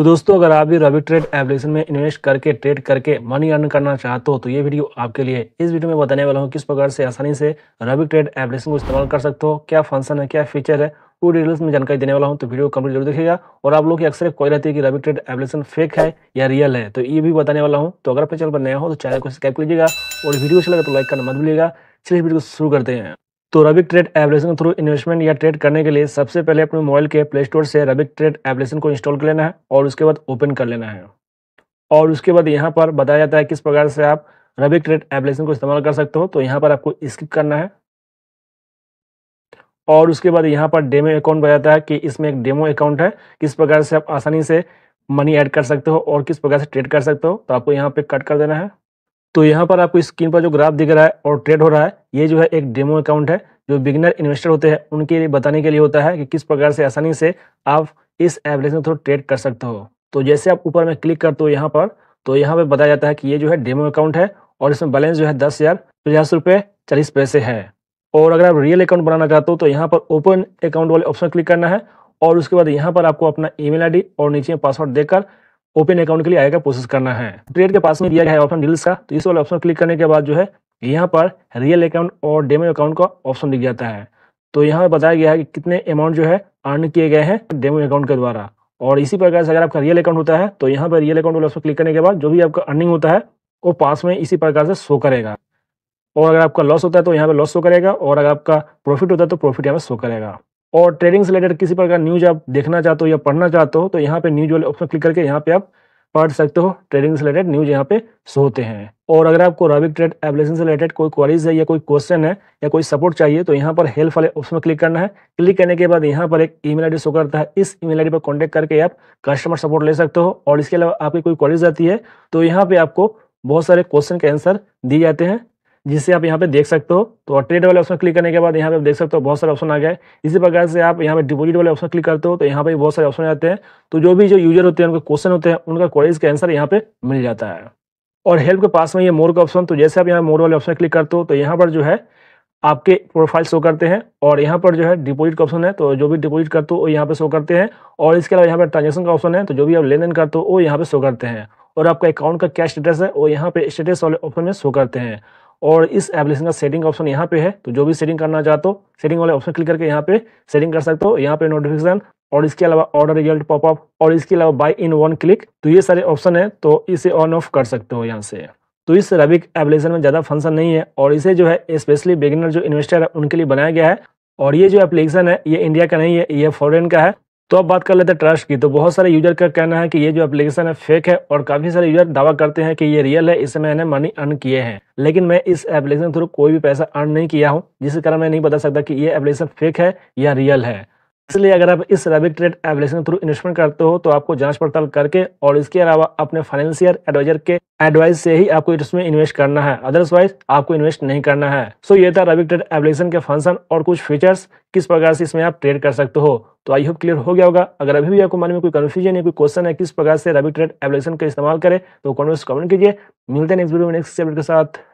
तो दोस्तों अगर आप भी रबी ट्रेड एप्लीकेशन में इन्वेस्ट करके ट्रेड करके मनी अर्न करना चाहते हो तो ये वीडियो आपके लिए इस वीडियो में बताने वाला हूँ किस प्रकार से आसानी से रबी ट्रेड एप्लीकेशन को इस्तेमाल कर सकते हो क्या फंक्शन है क्या फीचर है वो डिटेल्स में जानकारी देने वाला हूँ तो वीडियो कंप्लीट जरूर देखिएगा और आप लोग की अक्सर कोई रहती है कि रबी ट्रेड एप्लीकेशन फेक है या रियल है तो ये भी बताने वाला हूँ तो अगर आप चैनल पर नया हो तो चैनल को सब्सक्राइब कीजिएगा और वीडियो अच्छा लगे तो लाइक करना मत भूलिएगा चलिए वीडियो शुरू करते हैं तो रबिक ट्रेड एप्लीकेशन के थ्रू इन्वेस्टमेंट या ट्रेड करने के लिए सबसे पहले अपने मोबाइल के प्ले स्टोर से रबिक ट्रेड एप्लीकेशन को इंस्टॉल कर लेना है और उसके बाद ओपन कर लेना है और उसके बाद यहाँ पर बताया जाता है किस प्रकार से आप रबिक ट्रेड एप्लीकेशन को इस्तेमाल कर सकते हो तो यहाँ पर आपको स्किप करना है और उसके बाद यहाँ पर डेमो अकाउंट बताता है कि इसमें एक डेमो अकाउंट है किस प्रकार से आप आसानी से मनी ऐड कर सकते हो और किस प्रकार से ट्रेड कर सकते हो तो आपको यहाँ पे कट कर देना है तो यहाँ पर आपको स्क्रीन पर जो ग्राफ दिख रहा है और ट्रेड हो रहा है ये जो है एक डेमो अकाउंट है जो बिगनर इन्वेस्टर होते हैं उनके लिए बताने के लिए होता है कि किस प्रकार से आसानी से आप इस एवरेज में थोड़ा ट्रेड कर सकते हो तो जैसे आप ऊपर में क्लिक करते हो यहाँ पर तो यहाँ पर बताया जाता है कि ये जो है डेमो अकाउंट है और इसमें बैलेंस जो है दस हज़ार पचास रुपये चालीस पैसे है और अगर आप रियल अकाउंट बनाना चाहते हो तो यहाँ पर ओपन अकाउंट वाले ऑप्शन क्लिक करना है और उसके बाद यहाँ पर आपको अपना ईमेल आईडी और नीचे पासवर्ड देकर ओपन अकाउंट के लिए आएगा प्रोसेस करना है ट्रेड के पास में दिया गया है ऑप्शन डील्स का तो इस वाले ऑप्शन क्लिक करने के बाद जो है यहाँ पर रियल अकाउंट और डेमो अकाउंट का ऑप्शन दिख जाता है तो यहाँ पर बताया गया है कि कितने अमाउंट जो है अर्न किए गए हैं डेमो अकाउंट के द्वारा और इसी प्रकार से अगर आपका रियल अकाउंट होता है तो यहाँ पर रियल अकाउंट वाला ऑप्शन क्लिक करने के बाद जो भी आपका अर्निंग होता है वो पास में इसी प्रकार से शो करेगा और अगर आपका लॉस होता है तो यहाँ पर लॉस शो करेगा और अगर आपका प्रॉफिट होता है तो प्रॉफिट यहाँ पर शो करेगा और ट्रेडिंग से रिलेटेड किसी प्रकार न्यूज आप देखना चाहते हो या पढ़ना चाहते हो तो यहाँ पे न्यूज वाले ऑप्शन क्लिक करके यहाँ पे आप पढ़ सकते हो ट्रेडिंग से रिलेटेड न्यूज यहाँ पे सोते होते हैं और अगर आपको रॉबिक ट्रेड एप्लीकेशन से रिलेटेड कोई क्वारीज है या कोई क्वेश्चन है या कोई सपोर्ट चाहिए तो यहाँ पर हेल्प वाले ऑप्शन में क्लिक करना है क्लिक करने के बाद यहाँ पर एक ईमेल डी शो करता है इस ईमेल आईडी पर कॉन्टेक्ट करके आप कस्टमर सपोर्ट ले सकते हो और इसके अलावा आपकी कोई क्वारीज आती है तो यहाँ पे आपको बहुत सारे क्वेश्चन के आंसर दिए जाते हैं जिसे आप यहाँ पे देख सकते हो तो ट्रेड वाले ऑप्शन क्लिक करने के बाद यहाँ पे आप देख सकते हो बहुत सारे ऑप्शन आ गए इसी प्रकार से आप यहाँ पे डिपोजिट वाले ऑप्शन क्लिक करते हो तो यहाँ पे बहुत सारे ऑप्शन आते हैं तो जो भी जो यूजर होते हैं उनके क्वेश्चन होते हैं उनका क्वेरीज का आंसर यहाँ पे मिल जाता है और हेल्प के पास में ये मोर का ऑप्शन तो जैसे आप यहाँ मोर वाले ऑप्शन क्लिक करते हो तो यहाँ पर जो है आपके प्रोफाइल शो करते हैं और यहाँ पर जो है डिपॉजिट का ऑप्शन है तो जो भी डिपॉजिट करते हो वो यहाँ पे शो करते हैं और इसके अलावा यहाँ पर ट्रांजेक्शन का ऑप्शन है तो जो भी आप लेन देन करते हो वो यहाँ पे शो करते हैं और आपका अकाउंट का क्या स्टेटस है वो यहाँ पे स्टेटस वाले ऑप्शन में शो करते हैं और इस एप्लीकेशन का सेटिंग ऑप्शन यहाँ पे है तो जो भी सेटिंग करना चाहते हो तो सेटिंग वाले ऑप्शन क्लिक करके यहाँ पे सेटिंग कर सकते हो यहाँ पे नोटिफिकेशन और इसके अलावा ऑर्डर रिजल्ट पॉपअप और इसके अलावा बाय इन वन क्लिक तो ये सारे ऑप्शन है तो इसे ऑन ऑफ कर सकते हो यहाँ से तो इस रबिक एप्लीकेशन में ज़्यादा फंक्शन नहीं है और इसे जो है स्पेशली बिगिनर जो इन्वेस्टर है उनके लिए बनाया गया है और ये जो एप्लीकेशन है ये इंडिया का नहीं है ये फॉरेन का है तो अब बात कर लेते हैं ट्रस्ट की तो बहुत सारे यूजर का कहना है कि ये जो एप्लीकेशन है फेक है और काफ़ी सारे यूजर दावा करते हैं कि ये रियल है इससे मैंने मनी अर्न किए हैं लेकिन मैं इस एप्लीकेशन के थ्रू कोई भी पैसा अर्न नहीं किया हूँ जिस कारण मैं नहीं बता सकता कि ये एप्लीकेशन फेक है या रियल है इसलिए अगर आप इस रेबिक ट्रेड एवलेशन के थ्रू इन्वेस्टमेंट करते हो तो आपको जांच पड़ताल करके और इसके अलावा अपने फाइनेंशियल एडवाइजर के एडवाइस से ही आपको इसमें इन्वेस्ट करना है अदरवाइज आपको इन्वेस्ट नहीं करना है सो ये था रेबिक ट्रेड एवलेशन के फंक्शन और कुछ फीचर्स किस प्रकार से इसमें आप ट्रेड कर सकते हो तो आई होप क्लियर हो गया होगा अगर अभी भी आपको मन में कोई कन्फ्यूजन या कोई क्वेश्चन है किस प्रकार से रेबिक ट्रेड एवलेशन का इस्तेमाल करें तो कॉमेंट्स कमेंट कीजिए मिलते हैं नेक्स्ट वीडियो में नेक्स्ट के साथ